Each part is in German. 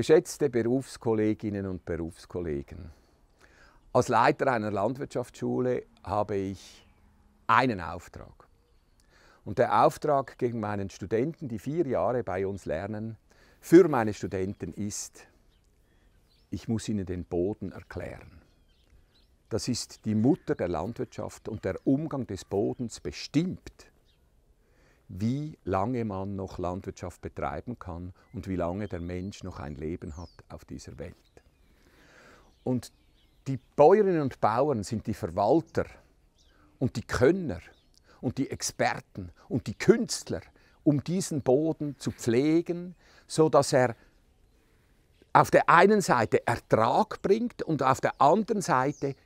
Geschätzte Berufskolleginnen und Berufskollegen, als Leiter einer Landwirtschaftsschule habe ich einen Auftrag. Und der Auftrag gegen meinen Studenten, die vier Jahre bei uns lernen, für meine Studenten ist, ich muss ihnen den Boden erklären. Das ist die Mutter der Landwirtschaft und der Umgang des Bodens bestimmt wie lange man noch Landwirtschaft betreiben kann und wie lange der Mensch noch ein Leben hat auf dieser Welt. Und die Bäuerinnen und Bauern sind die Verwalter und die Könner und die Experten und die Künstler, um diesen Boden zu pflegen, so dass er auf der einen Seite Ertrag bringt und auf der anderen Seite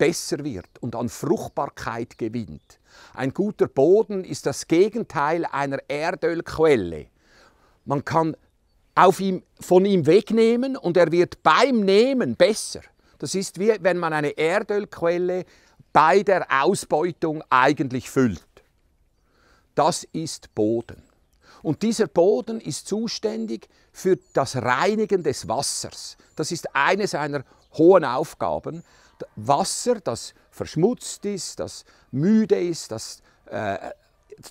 besser wird und an Fruchtbarkeit gewinnt. Ein guter Boden ist das Gegenteil einer Erdölquelle. Man kann auf ihm, von ihm wegnehmen und er wird beim Nehmen besser. Das ist wie wenn man eine Erdölquelle bei der Ausbeutung eigentlich füllt. Das ist Boden. Und dieser Boden ist zuständig für das Reinigen des Wassers. Das ist eine seiner hohen Aufgaben. Wasser, das verschmutzt ist, das müde ist, das äh,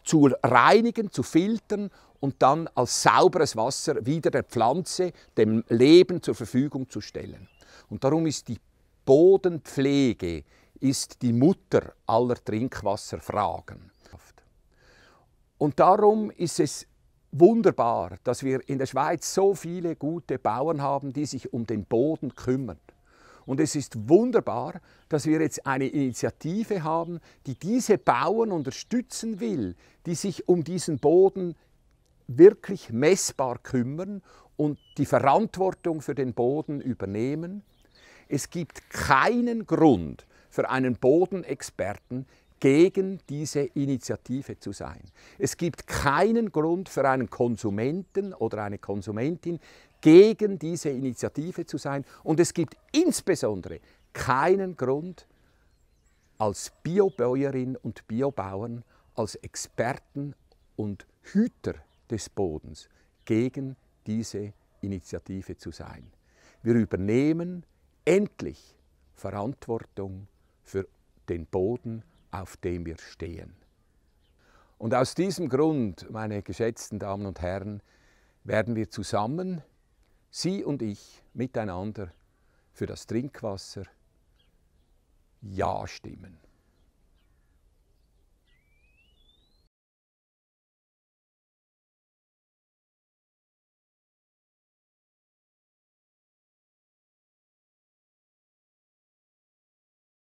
zu reinigen, zu filtern und dann als sauberes Wasser wieder der Pflanze, dem Leben zur Verfügung zu stellen. Und darum ist die Bodenpflege ist die Mutter aller Trinkwasserfragen. Und darum ist es wunderbar, dass wir in der Schweiz so viele gute Bauern haben, die sich um den Boden kümmern. Und es ist wunderbar, dass wir jetzt eine Initiative haben, die diese Bauern unterstützen will, die sich um diesen Boden wirklich messbar kümmern und die Verantwortung für den Boden übernehmen. Es gibt keinen Grund für einen Bodenexperten, gegen diese Initiative zu sein. Es gibt keinen Grund für einen Konsumenten oder eine Konsumentin, gegen diese Initiative zu sein. Und es gibt insbesondere keinen Grund, als Biobäuerin und Biobauern, als Experten und Hüter des Bodens gegen diese Initiative zu sein. Wir übernehmen endlich Verantwortung für den Boden, auf dem wir stehen. Und aus diesem Grund, meine geschätzten Damen und Herren, werden wir zusammen, Sie und ich, miteinander für das Trinkwasser Ja stimmen.